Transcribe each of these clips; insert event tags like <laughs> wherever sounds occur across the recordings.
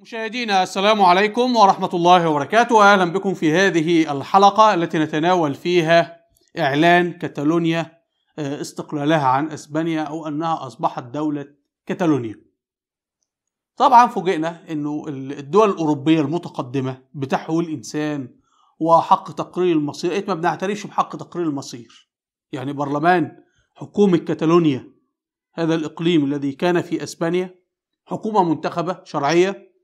مشاهدينا السلام عليكم ورحمة الله وبركاته أهلا بكم في هذه الحلقة التي نتناول فيها إعلان كتالونيا آه، استقلالها عن أسبانيا أو أنها أصبحت دولة كتالونيا طبعا فوجئنا أنه الدول الأوروبية المتقدمة بتحول الإنسان وحق تقرير المصير إيه، ما بنعترفش بحق تقرير المصير يعني برلمان حكومة كتالونيا هذا الإقليم الذي كان في أسبانيا حكومة منتخبة شرعية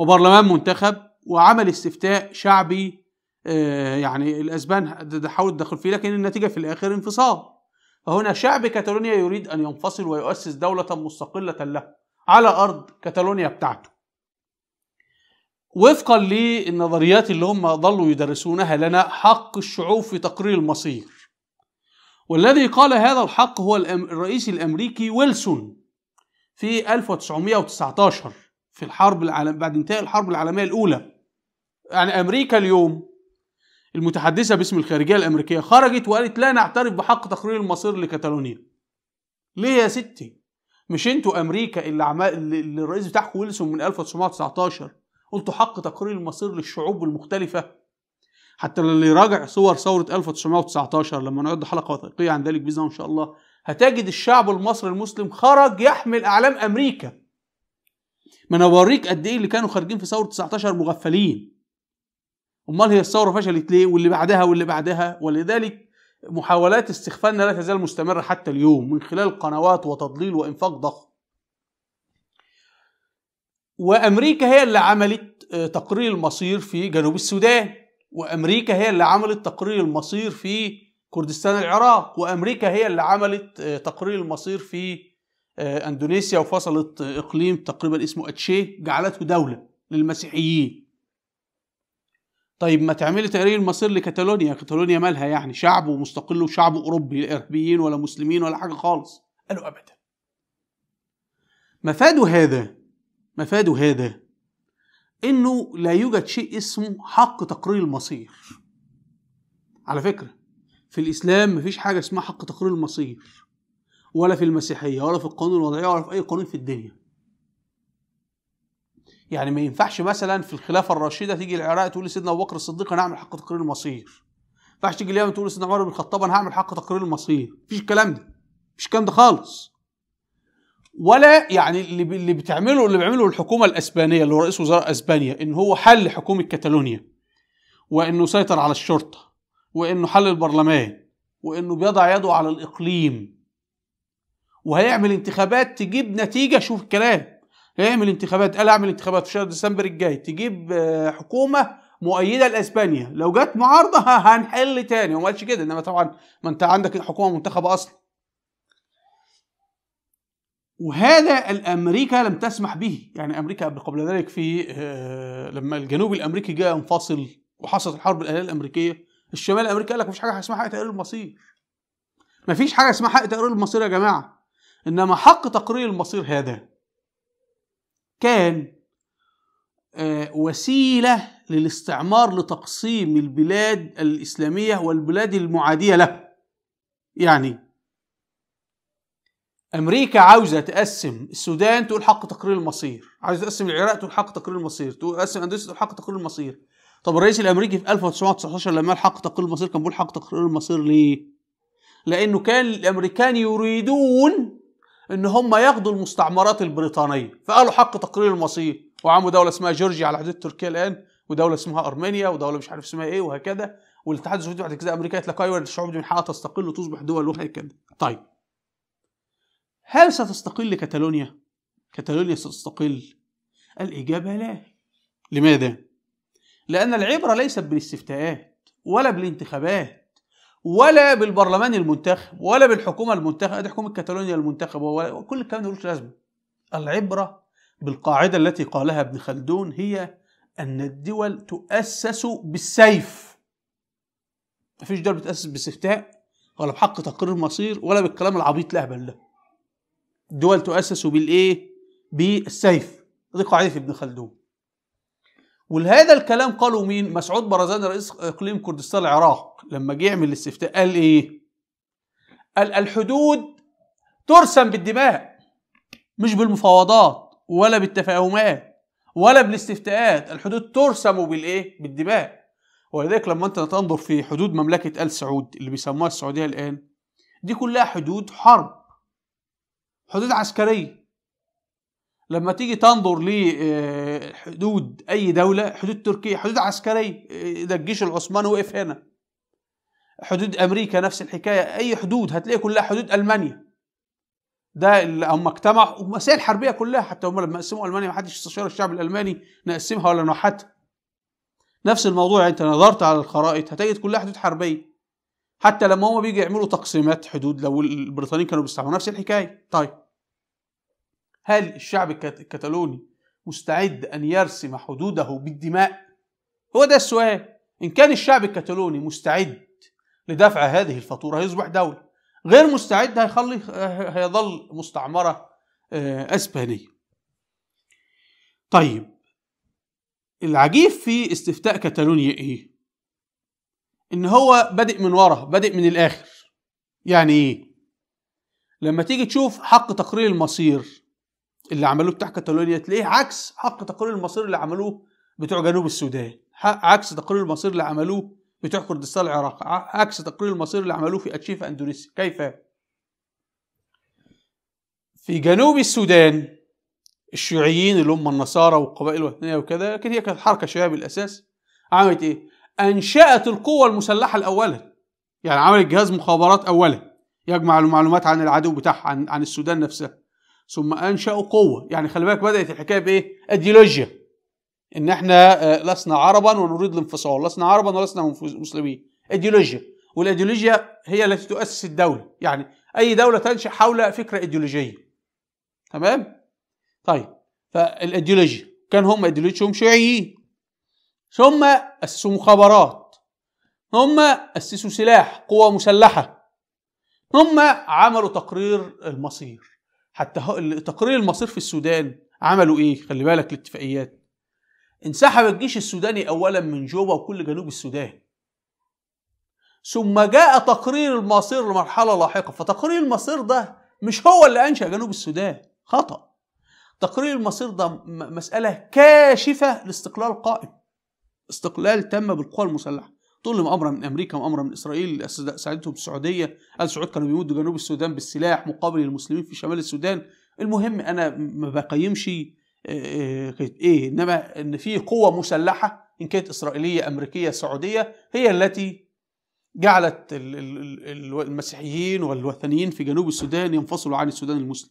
وبرلمان منتخب وعمل استفتاء شعبي آه، يعني الاسبان حاولوا الدخول فيه لكن النتيجه في الاخر انفصال فهنا شعب كاتالونيا يريد ان ينفصل ويؤسس دوله مستقله له على ارض كاتالونيا بتاعته وفقا للنظريات اللي هم ظلوا يدرسونها لنا حق الشعوب في تقرير المصير والذي قال هذا الحق هو الرئيس الامريكي ويلسون في 1919 في الحرب العالم بعد انتهاء الحرب العالمية الأولى يعني أمريكا اليوم المتحدثة باسم الخارجية الأمريكية خرجت وقالت لا نعترف بحق تقرير المصير لكتالونيا ليه يا ستي مش انتوا أمريكا اللي, عمال اللي الرئيس بتاعكم ويلسون من 1919 قلتوا حق تقرير المصير للشعوب المختلفة حتى اللي يراجع صور ثورة 1919 لما نعد حلقة وثائقية عن ذلك بإذن إن شاء الله هتجد الشعب المصري المسلم خرج يحمل أعلام أمريكا ما انا بوريك قد ايه اللي كانوا خارجين في ثوره 19 مغفلين امال هي الثوره فشلت ليه واللي بعدها واللي بعدها ولذلك محاولات استخفالنا لا تزال مستمره حتى اليوم من خلال قنوات وتضليل وانفاق ضخم وامريكا هي اللي عملت آه، تقرير المصير في جنوب السودان وامريكا هي اللي عملت تقرير المصير في كردستان العراق وامريكا هي اللي عملت آه، تقرير المصير في آه، اندونيسيا وفصلت آه، اقليم تقريبا اسمه اتشيه جعلته دوله للمسيحيين طيب ما تعملي تقرير المصير لكتالونيا كتالونيا مالها يعني شعب ومستقل وشعب اوروبي لا ارهابيين ولا مسلمين ولا حاجه خالص قالوا ابدا مفاد هذا مفاد هذا انه لا يوجد شيء اسمه حق تقرير المصير على فكره في الاسلام مفيش حاجه اسمها حق تقرير المصير ولا في المسيحية ولا في القانون الوضعية ولا في أي قانون في الدنيا يعني ما ينفعش مثلا في الخلافة الراشدة تيجي العراق تقول لسيدنا أبو بكر الصديق أنا هعمل حق تقرير المصير ما ينفعش تيجي اليمن تقول لسيدنا عمر بن الخطاب أنا هعمل حق تقرير المصير مفيش الكلام ده مفيش الكلام ده خالص ولا يعني اللي اللي بتعمله اللي بيعمله الحكومه الاسبانيه اللي هو رئيس وزراء اسبانيا ان هو حل حكومه كاتالونيا وانه سيطر على الشرطه وانه حل البرلمان وانه بيضع يده على الاقليم وهيعمل انتخابات تجيب نتيجه شوف الكلام هيعمل انتخابات قال اعمل انتخابات في شهر ديسمبر الجاي تجيب آه، حكومه مؤيده لاسبانيا لو جت معارضه هنحل تاني وما قالش كده انما طبعا ما انت عندك حكومه منتخبه اصلا وهذا الامريكا لم تسمح به يعني امريكا قبل ذلك في آه، لما الجنوب الامريكي جاء انفصل وحصلت الحرب الاهليه الامريكيه الشمال الامريكي قال لك مفيش حاجه اسمها حق تقرير المصير مفيش حاجه اسمها حق تقرير المصير يا جماعه إنما حق تقرير المصير هذا كان آه، وسيلة للاستعمار لتقسيم البلاد الإسلامية والبلاد المعادية له يعني أمريكا عاوزة تقسم السودان تقول حق تقرير المصير عاوزة تقسم العراق تقول حق تقرير المصير تقسم أندلس تقول حق تقرير المصير طب الرئيس الأمريكي في 1919 لما قال حق تقرير المصير كان بيقول حق تقرير المصير ليه؟ لأنه كان الأمريكان يريدون ان هم ياخدوا المستعمرات البريطانيه فقالوا حق تقرير المصير وعملوا دوله اسمها جورجيا على حدود تركيا الان ودوله اسمها ارمينيا ودوله مش عارف اسمها ايه وهكذا والاتحاد السوفيتي بعد كده امريكا قالت لك ايوه الشعوب دي من حقها تستقل وتصبح دول وهكذا طيب هل ستستقل كاتالونيا كاتالونيا ستستقل الاجابه لا لماذا لان العبره ليست بالاستفتاءات ولا بالانتخابات ولا بالبرلمان المنتخب ولا بالحكومه المنتخبه ادي حكومه كاتالونيا المنتخبه ولا كل الكلام ده ملوش لازمه العبره بالقاعده التي قالها ابن خلدون هي ان الدول تؤسس بالسيف مفيش دول بتاسس باستفتاء ولا بحق تقرير مصير ولا بالكلام العبيط الاهبل ده الدول تؤسس بالايه بالسيف دي قاعده ابن خلدون ولهذا الكلام قالوا مين مسعود برزان رئيس اقليم كردستان العراق لما جه يعمل الاستفتاء قال ايه قال الحدود ترسم بالدماء مش بالمفاوضات ولا بالتفاهمات ولا بالاستفتاءات الحدود ترسم بالايه بالدماء ولذلك لما انت تنظر في حدود مملكه ال سعود اللي بيسموها السعوديه الان دي كلها حدود حرب حدود عسكريه لما تيجي تنظر لحدود آه، اي دوله حدود تركيا حدود عسكريه آه، ده الجيش العثماني وقف هنا حدود امريكا نفس الحكايه اي حدود هتلاقي كلها حدود المانيا ده اللي هم اجتمعوا المسائل الحربيه كلها حتى هم لما قسموا المانيا ما حدش استشار الشعب الالماني نقسمها ولا نوحدها نفس الموضوع انت نظرت على الخرائط هتجد كلها حدود حربيه حتى لما هم بيجوا يعملوا تقسيمات حدود لو البريطانيين كانوا بيستعملوا نفس الحكايه طيب هل الشعب الكتالوني مستعد أن يرسم حدوده بالدماء؟ هو ده السؤال إن كان الشعب الكتالوني مستعد لدفع هذه الفاتورة هيصبح دولة غير مستعد هيخلي هيظل مستعمرة آه، أسبانية طيب العجيب في استفتاء كتالونيا إيه؟ إن هو بادئ من ورا بادئ من الآخر يعني إيه؟ لما تيجي تشوف حق تقرير المصير اللي عملوه بتاع كاتالونيا تلاقيه عكس حق تقرير المصير اللي عملوه بتوع جنوب السودان عكس تقرير المصير اللي عملوه بتوع كردستان العراق عكس تقرير المصير اللي عملوه في اتشيف أندونيسيا كيف؟ في جنوب السودان الشيوعيين اللي هم النصارى والقبائل الوثنية وكذا لكن هي كانت حركة شيوعية بالأساس عملت إيه؟ أنشأت القوة المسلحة الأولا يعني عملت جهاز مخابرات أولا يجمع المعلومات عن العدو بتاعها عن, عن السودان نفسها ثم انشاوا قوه يعني خلي بالك بدات الحكايه بايه ايديولوجيا ان احنا آه، لسنا عربا ونريد الانفصال لسنا عربا ولسنا مسلمين ايديولوجيا والايديولوجيا هي التي تؤسس الدوله يعني اي دوله تنشا حول فكره ايديولوجيه تمام طيب فالايديولوجيا كان هم ايديولوجيهم شيوعيين ثم اسسوا مخابرات ثم اسسوا سلاح قوه مسلحه ثم عملوا تقرير المصير حتى تقرير المصير في السودان عملوا ايه خلي بالك الاتفاقيات انسحب الجيش السوداني اولا من جوبا وكل جنوب السودان ثم جاء تقرير المصير لمرحله لاحقه فتقرير المصير ده مش هو اللي انشا جنوب السودان خطا تقرير المصير ده مساله كاشفه لاستقلال قائم استقلال تم بالقوى المسلحه طول مؤامره من امريكا ومؤامره من اسرائيل ساعدتهم السعوديه قال السعود كانوا بيمدوا جنوب السودان بالسلاح مقابل المسلمين في شمال السودان المهم انا ما بقيمش آه، آه، ايه انما ان في قوه مسلحه ان كانت اسرائيليه امريكيه سعوديه هي التي جعلت المسيحيين والوثنيين في جنوب السودان ينفصلوا عن السودان المسلم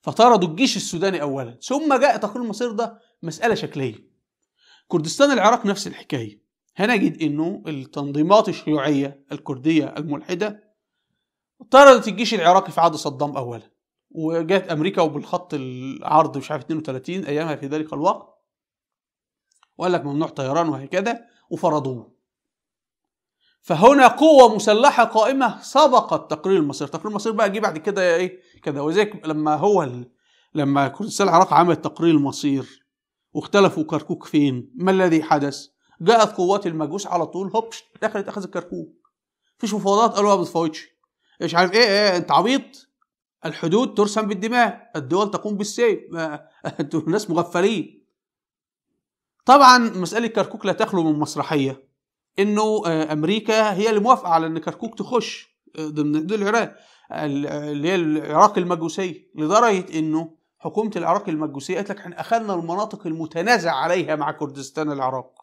فطردوا الجيش السوداني اولا ثم جاء تقرير المصير ده مساله شكليه كردستان العراق نفس الحكايه هنجد انه التنظيمات الشيوعية الكردية الملحدة طردت الجيش العراقي في عهد صدام اولا وجاءت امريكا وبالخط العرض مش عارف 32 ايامها في ذلك الوقت وقال لك ممنوع طيران وهكذا وفرضوه فهنا قوة مسلحة قائمة سبقت تقرير المصير، تقرير المصير بقى جه بعد كده ايه كده وزيك لما هو ال... لما كردستان العراق عمل تقرير المصير واختلفوا كركوك فين؟ ما الذي حدث؟ جاءت قوات المجوس على طول هوبش دخلت اخذت الكركوك مفيش مفاوضات قالوا ما بتفاوضش مش عارف ايه ايه انت عبيط الحدود ترسم بالدماء الدول تقوم بالسيف <laughs> انتوا ناس مغفلين طبعا مساله كركوك لا تخلو من مسرحيه انه آه، امريكا هي اللي موافقه على ان كركوك تخش آه، ضمن دول العراق اللي هي العراق المجوسيه لدرجه انه حكومه العراق المجوسيه قالت لك احنا اخذنا المناطق المتنازع عليها مع كردستان العراق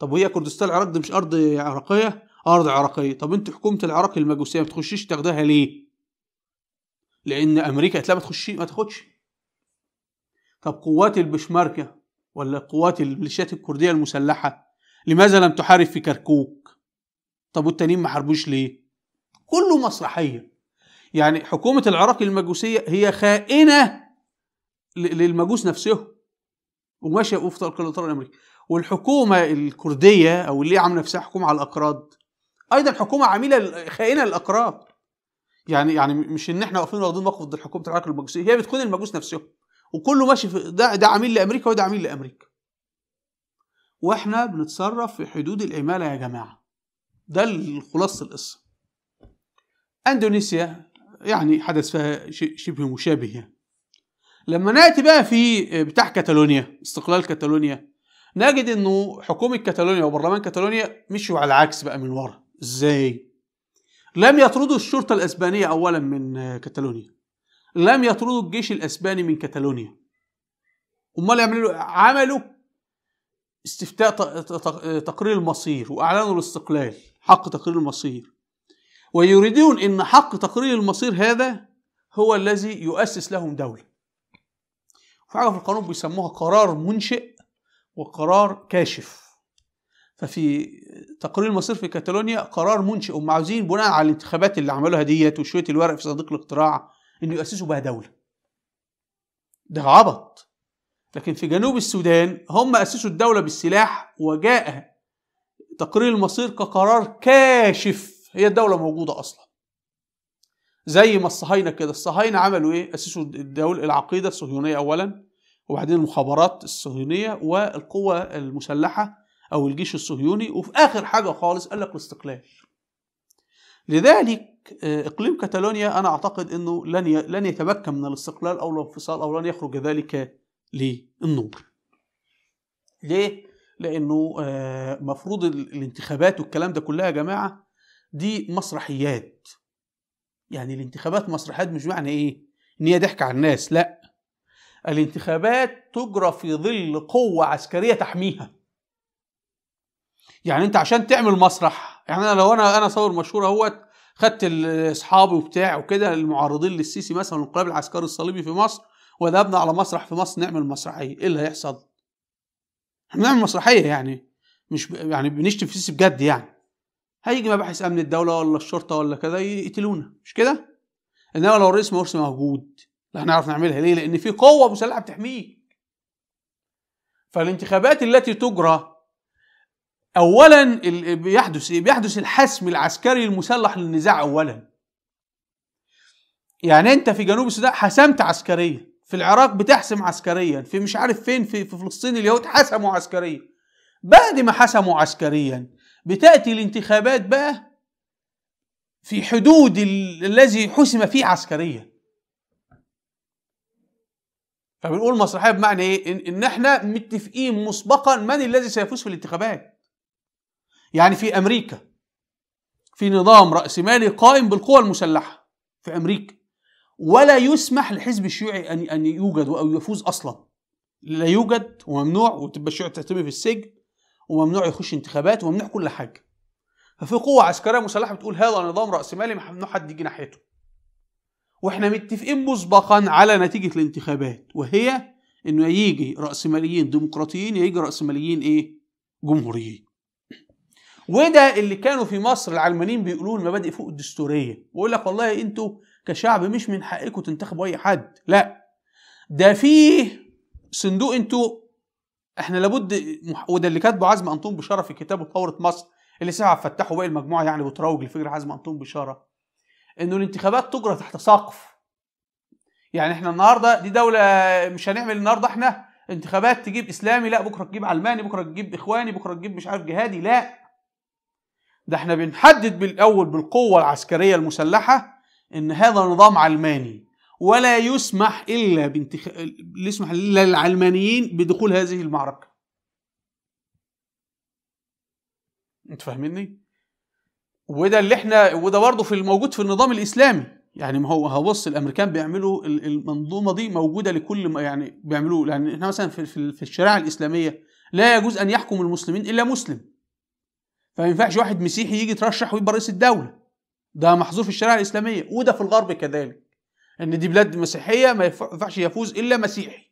طب وهي كردستان العراق دي مش ارض عراقيه ارض عراقيه طب انت حكومه العراق المجوسيه ما تخشيش تاخدها ليه لان امريكا قالت لها ما تخشي ما تاخدش طب قوات البشماركه ولا قوات الميليشيات الكرديه المسلحه لماذا لم تحارب في كركوك طب والتانيين ما حاربوش ليه كله مسرحيه يعني حكومه العراق المجوسيه هي خائنه للمجوس نفسهم وماشيه وفق الاطار الامريكي والحكومة الكردية أو اللي عاملة نفسها حكومة على الأكراد أيضا حكومة عميلة خائنة للأكراد يعني يعني مش إن إحنا واقفين واخدين موقف ضد حكومة العراق المجوسية هي بتكون المجوس نفسهم وكله ماشي في ده ده عميل لأمريكا وده عميل لأمريكا وإحنا بنتصرف في حدود العمالة يا جماعة ده خلاصة القصة أندونيسيا يعني حدث فيها شبه مشابه يعني لما ناتي بقى في بتاع كاتالونيا استقلال كاتالونيا نجد انه حكومه كاتالونيا وبرلمان كاتالونيا مشوا على العكس بقى من ورا ازاي لم يطردوا الشرطه الاسبانيه اولا من كاتالونيا لم يطردوا الجيش الاسباني من كاتالونيا امال يعملوا إيه؟ عملوا استفتاء تقرير المصير واعلنوا الاستقلال حق تقرير المصير ويريدون ان حق تقرير المصير هذا هو الذي يؤسس لهم دوله في حاجه في القانون بيسموها قرار منشئ وقرار كاشف ففي تقرير المصير في كاتالونيا قرار منشئ هم عاوزين بناء على الانتخابات اللي عملوها ديت وشويه الورق في صندوق الاقتراع انه يؤسسوا بها دوله ده عبط لكن في جنوب السودان هم اسسوا الدوله بالسلاح وجاء تقرير المصير كقرار كاشف هي الدوله موجوده اصلا زي ما الصهاينه كده الصهاينه عملوا ايه اسسوا الدوله العقيده الصهيونيه اولا وبعدين المخابرات الصهيونية والقوة المسلحة أو الجيش الصهيوني وفي آخر حاجة خالص قال لك الاستقلال لذلك آه، إقليم كتالونيا أنا أعتقد أنه لن لن يتمكن من الاستقلال أو الانفصال أو لن يخرج ذلك للنور ليه؟ لأنه آه، مفروض الانتخابات والكلام ده كلها يا جماعة دي مسرحيات يعني الانتخابات مسرحيات مش معنى إيه؟ إن هي ضحك على الناس لأ الانتخابات تجرى في ظل قوة عسكرية تحميها يعني انت عشان تعمل مسرح يعني انا لو انا انا صور مشهور اهوت خدت اصحابي وبتاع وكده المعارضين للسيسي مثلا الانقلاب العسكري الصليبي في مصر وذهبنا على مسرح في مصر نعمل مسرحيه ايه اللي هيحصل؟ احنا بنعمل مسرحيه يعني مش ب... يعني بنشتم في السيسي بجد يعني هيجي مباحث امن الدوله ولا الشرطه ولا كده يقتلونا مش كده؟ انما لو الرئيس مرسي موجود لا هنعرف نعملها ليه لان في قوه مسلحه بتحميك فالانتخابات التي تجرى اولا بيحدث بيحدث الحسم العسكري المسلح للنزاع اولا يعني انت في جنوب السودان حسمت عسكريا في العراق بتحسم عسكريا في مش عارف فين في, في فلسطين اليهود حسموا عسكريا بعد ما حسموا عسكريا بتاتي الانتخابات بقى في حدود الذي حسم فيه عسكريا فبنقول مسرحيه بمعنى ايه؟ إن, ان احنا متفقين مسبقا من الذي سيفوز في الانتخابات. يعني في امريكا في نظام راسمالي قائم بالقوى المسلحه في امريكا ولا يسمح لحزب الشيوعي ان ان يوجد او يفوز اصلا. لا يوجد وممنوع وتبقى الشيوعي تحتمي في السجن وممنوع يخش انتخابات وممنوع كل حاجه. ففي قوة عسكرية مسلحة بتقول هذا نظام رأسمالي ممنوع حد يجي ناحيته. واحنا متفقين مسبقا على نتيجة الانتخابات وهي انه يجي رأسماليين ديمقراطيين يجي رأسماليين ايه جمهوريين وده اللي كانوا في مصر العلمانيين بيقولوا المبادئ فوق الدستورية ويقول لك والله انتوا كشعب مش من حقكم تنتخبوا اي حد لا ده فيه صندوق انتوا احنا لابد وده اللي كاتبه عزم انطون بشاره في كتابه ثوره مصر اللي ساعه فتحوا باقي المجموعه يعني بتروج لفكره عزم انطون بشاره انه الانتخابات تجرى تحت سقف يعني احنا النهارده دي دوله مش هنعمل النهارده احنا انتخابات تجيب اسلامي لا بكره تجيب علماني بكره تجيب اخواني بكره تجيب مش عارف جهادي لا ده احنا بنحدد بالاول بالقوه العسكريه المسلحه ان هذا نظام علماني ولا يسمح الا بانتخ... يسمح الا للعلمانيين بدخول هذه المعركه انت فاهمني وده اللي احنا وده برضه في الموجود في النظام الاسلامي يعني ما هو هبص الامريكان بيعملوا المنظومه دي موجوده لكل ما يعني بيعملوه يعني احنا مثلا في, في الشريعه الاسلاميه لا يجوز ان يحكم المسلمين الا مسلم فما ينفعش واحد مسيحي يجي يترشح ويبقى رئيس الدوله ده محظور في الشريعه الاسلاميه وده في الغرب كذلك ان دي بلاد مسيحيه ما ينفعش يفوز الا مسيحي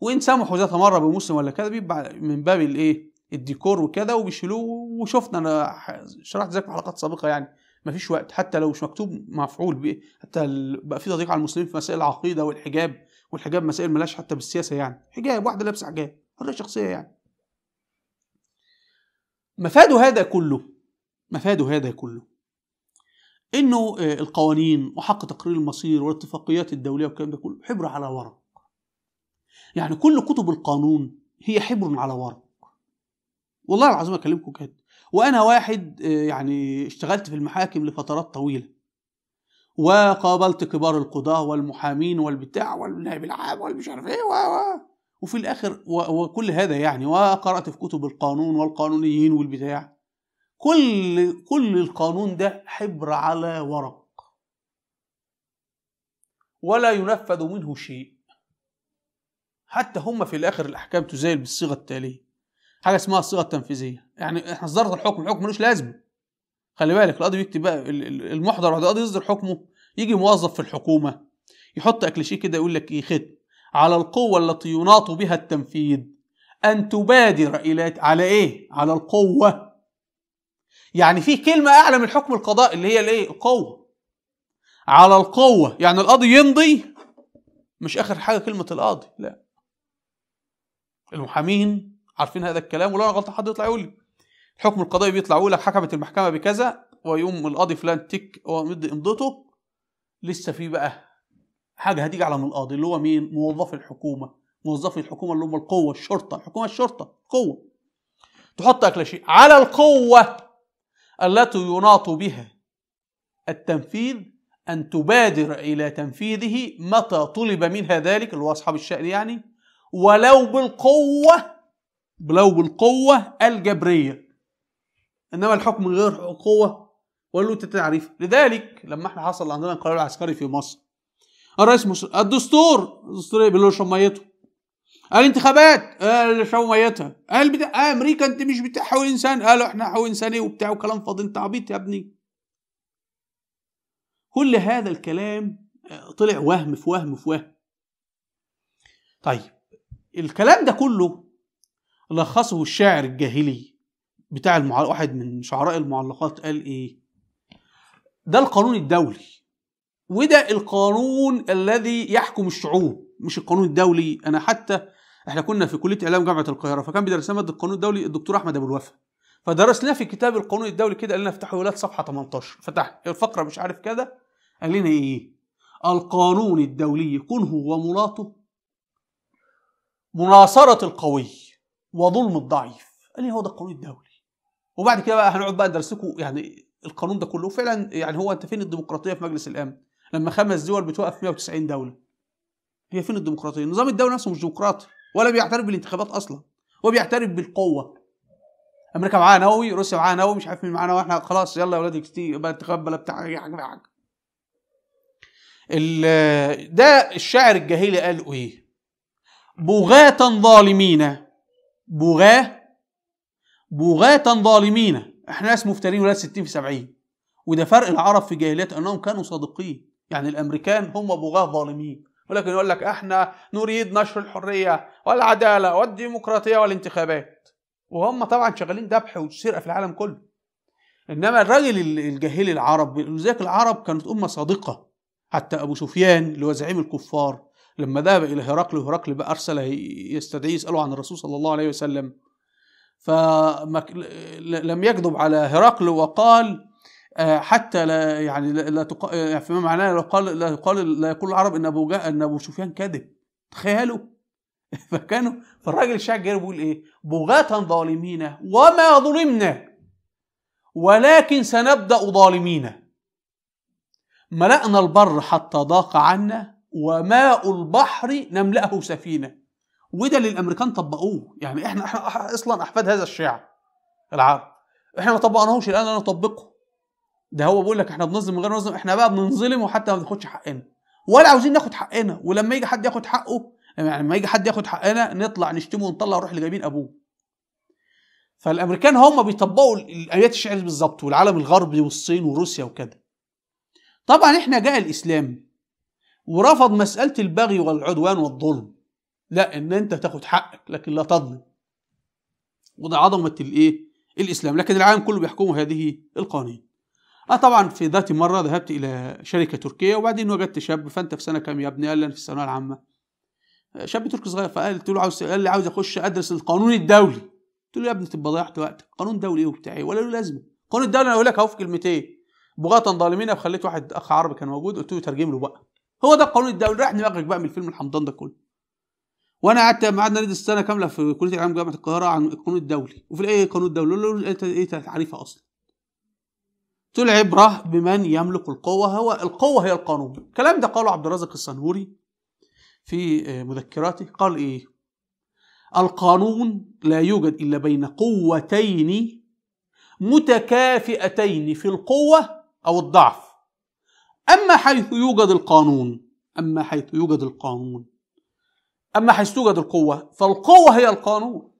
وان سمحوا ذات مره بمسلم ولا كذا بيبقى من باب الايه الديكور وكده وبيشيلوه وشفنا انا شرحت ذلك في حلقات سابقه يعني مفيش وقت حتى لو مش مكتوب مفعول حتى بقى في تضييق على المسلمين في مسائل العقيده والحجاب والحجاب مسائل ملاش حتى بالسياسه يعني حجاب واحده لابسه حجاب حريه شخصيه يعني مفاده هذا كله مفاده هذا كله انه آه، القوانين وحق تقرير المصير والاتفاقيات الدوليه والكلام ده كله حبر على ورق يعني كل كتب القانون هي حبر على ورق والله العظيم اكلمكم كده وانا واحد آه، يعني اشتغلت في المحاكم لفترات طويله وقابلت كبار القضاه والمحامين والبتاع والنائب العام والمش عارف ايه و... و... وفي الاخر وكل هذا يعني وقرات في كتب القانون والقانونيين والبتاع كل كل القانون ده حبر على ورق ولا ينفذ منه شيء حتى هم في الاخر الاحكام تزايل بالصيغه التاليه حاجه اسمها الصيغه التنفيذيه يعني احنا صدرت الحكم الحكم ملوش لازمه خلي بالك القاضي بيكتب بقى المحضر بعد القاضي يصدر حكمه يجي موظف في الحكومه يحط شيء كده يقول لك ايه ختم على القوه التي يناط بها التنفيذ ان تبادر الى على ايه على القوه يعني في كلمه اعلى من الحكم القضائي اللي هي الايه القوه على القوه يعني القاضي يمضي مش اخر حاجه كلمه القاضي لا المحامين عارفين هذا الكلام ولو انا غلطان حد يطلع يقول لي الحكم القضائي بيطلع يقول لك حكمت المحكمه بكذا ويقوم القاضي فلان تك ومد امضته لسه في بقى حاجه هتيجي على من القاضي اللي هو مين موظفي الحكومه موظفي الحكومه اللي هم القوه الشرطه الحكومه الشرطه قوه تحط اكل شيء على القوه التي يناط بها التنفيذ ان تبادر الى تنفيذه متى طلب منها ذلك اللي هو اصحاب الشان يعني ولو بالقوه لو بالقوة الجبرية إنما الحكم غير قوة ولو تعريف لذلك لما احنا حصل عندنا القرار العسكري في مصر الرئيس مصر الدستور الدستور بيقول شميته الانتخابات قال ميتها قال بتاع امريكا انت مش بتاع حقوق انسان قالوا احنا حقوق انساني وبتاع وكلام فاضي انت عبيط يا ابني كل هذا الكلام آه، طلع وهم في وهم في وهم طيب الكلام ده كله لخصه الشاعر الجاهلي بتاع المعل... واحد من شعراء المعلقات قال ايه ده القانون الدولي وده القانون الذي يحكم الشعوب مش القانون الدولي انا حتى احنا كنا في كليه اعلام جامعه القاهره فكان بيدرسنا ماده القانون الدولي الدكتور احمد ابو الوفا فدرسناه في كتاب القانون الدولي كده قال لنا افتحوا ولاد صفحه 18 فتح الفقره مش عارف كده قال لنا ايه القانون الدولي كنه ومناطه مناصره القوي وظلم الضعيف قال لي هو ده القانون الدولي وبعد كده بقى هنقعد بقى ندرس لكم يعني القانون ده كله فعلا يعني هو انت فين الديمقراطيه في مجلس الامن لما خمس دول بتوقف 190 دوله هي فين الديمقراطيه نظام الدوله نفسه مش ديمقراطي ولا بيعترف بالانتخابات اصلا هو بيعترف بالقوه امريكا معاها نووي روسيا معاها نووي مش عارف مين معانا واحنا خلاص يلا يا كتير بقى انتخاب بلا بتاع اي حاجه حاجه ده الشاعر الجاهلي قال ايه بغاة ظالمين بغاة بغاة ظالمين احنا ناس مفترين ولاد 60 في 70 وده فرق العرب في جاهليات انهم كانوا صادقين يعني الامريكان هم بغاة ظالمين ولكن يقول لك احنا نريد نشر الحرية والعدالة والديمقراطية والانتخابات وهم طبعا شغالين ذبح وسرقة في العالم كله انما الراجل الجاهلي العرب ولذلك العرب كانت امه صادقه حتى ابو سفيان اللي هو زعيم الكفار لما ذهب إلى هرقل وهرقل بقى أرسل يستدعيه يسأله عن الرسول صلى الله عليه وسلم فلم يكذب على هرقل وقال آه، حتى لا يعني لا تق... يعني فيما معناه لو قال لا يقال لا يقول العرب ان ابو ان ابو سفيان كذب تخيلوا <laughs> فكانوا فالراجل الشاعر بيقول ايه؟ بغاة ظالمين وما ظلمنا ولكن سنبدا ظالمين ملأنا البر حتى ضاق عنا وماء البحر نملأه سفينة وده اللي الأمريكان طبقوه يعني إحنا إحنا أصلا أحفاد هذا الشعب العرب إحنا ما طبقناهوش الآن أنا نطبقه ده هو بيقول لك إحنا بنظلم من غير نظلم إحنا بقى بنظلم وحتى ما بناخدش حقنا ولا عاوزين ناخد حقنا ولما يجي حد ياخد حقه يعني لما يجي حد ياخد حقنا نطلع نشتمه ونطلع اللي لجايبين أبوه فالامريكان هم بيطبقوا الايات الشعر بالظبط والعالم الغربي والصين وروسيا وكده طبعا احنا جاء الاسلام ورفض مسألة البغي والعدوان والظلم لا ان انت تاخد حقك لكن لا تظلم وده عظمة الايه الاسلام لكن العالم كله بيحكمه هذه القوانين انا آه، طبعا في ذات مرة ذهبت الى شركة تركية وبعدين وجدت شاب فانت في سنة كام يا ابني قال لي انا في الثانوية العامة آه، شاب تركي صغير فقلت له عاوز قال لي عاوز اخش ادرس القانون الدولي قلت له يا ابني تبقى ضيعت وقتك قانون دولي ايه وبتاع ايه ولا له لازمه قانون الدولي انا اقول لك اهو في كلمتين بغاة ظالمين خليت واحد اخ عربي كان موجود قلت له ترجم له بقى هو ده القانون الدولي راح دماغك بقى من الفيلم الحمضان ده كله وانا قعدت قعدنا ندرس السنه كامله في كليه العلوم جامعه القاهره عن القانون الدولي وفي الايه القانون الدولي ايه, إيه تعريفها اصلا طول عبره بمن يملك القوه هو القوه هي القانون الكلام ده قاله عبد الرازق الصنهوري في آه، مذكراته قال ايه القانون لا يوجد الا بين قوتين متكافئتين في القوه او الضعف أما حيث يوجد القانون أما حيث يوجد القانون أما حيث توجد القوة فالقوة هي القانون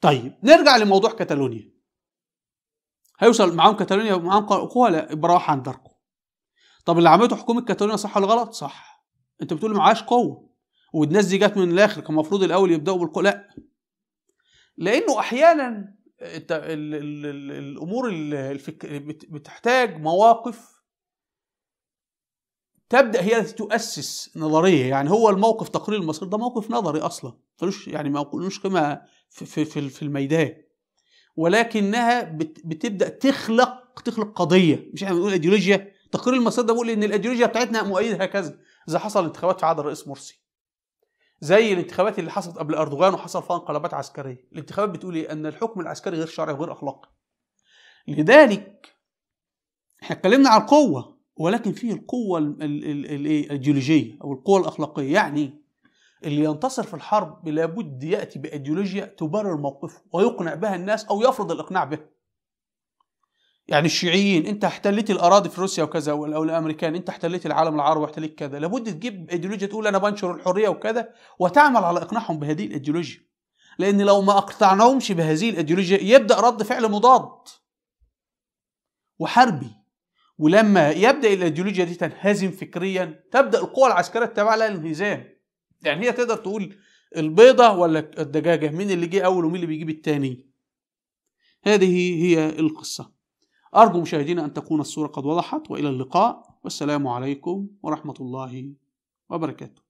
طيب نرجع لموضوع كتالونيا هيوصل معاهم كتالونيا معاهم قوة لا براحة عند دركو طب اللي عملته حكومة كتالونيا صح ولا غلط؟ صح انت بتقول معاش قوة والناس دي جت من الاخر كان المفروض الاول يبداوا بالقوة لا لانه احيانا الامور الفكريه بتحتاج مواقف تبدا هي تؤسس نظريه يعني هو الموقف تقرير المصير ده موقف نظري اصلا ملوش يعني ما ملوش قيمه في في في الميدان ولكنها بتبدا تخلق تخلق قضيه مش احنا بنقول ايديولوجيا تقرير المصير ده بيقول ان الايديولوجيا بتاعتنا مؤيد هكذا زي حصل انتخابات في عهد الرئيس مرسي زي الانتخابات اللي حصلت قبل اردوغان وحصل فيها انقلابات عسكريه الانتخابات بتقول ايه ان الحكم العسكري غير شرعي وغير اخلاقي لذلك احنا اتكلمنا عن القوه ولكن فيه القوه إيه؟ الايديولوجيه او القوه الاخلاقيه يعني اللي ينتصر في الحرب لابد ياتي بايديولوجيا تبرر موقفه ويقنع بها الناس او يفرض الاقناع بها يعني الشيعيين انت احتلت الاراضي في روسيا وكذا او الامريكان انت احتلت العالم العربي واحتلت كذا لابد تجيب ايديولوجيا تقول انا بنشر الحريه وكذا وتعمل على اقناعهم بهذه الايديولوجيا لان لو ما اقنعناهمش بهذه الايديولوجيا يبدا رد فعل مضاد وحربي ولما يبدا الايديولوجيا دي تنهزم فكريا تبدا القوى العسكريه التابعه لها الانهزام يعني هي تقدر تقول البيضه ولا الدجاجه مين اللي جه اول ومين اللي بيجيب الثاني هذه هي القصه أرجو مشاهدينا أن تكون الصورة قد وضحت وإلى اللقاء والسلام عليكم ورحمة الله وبركاته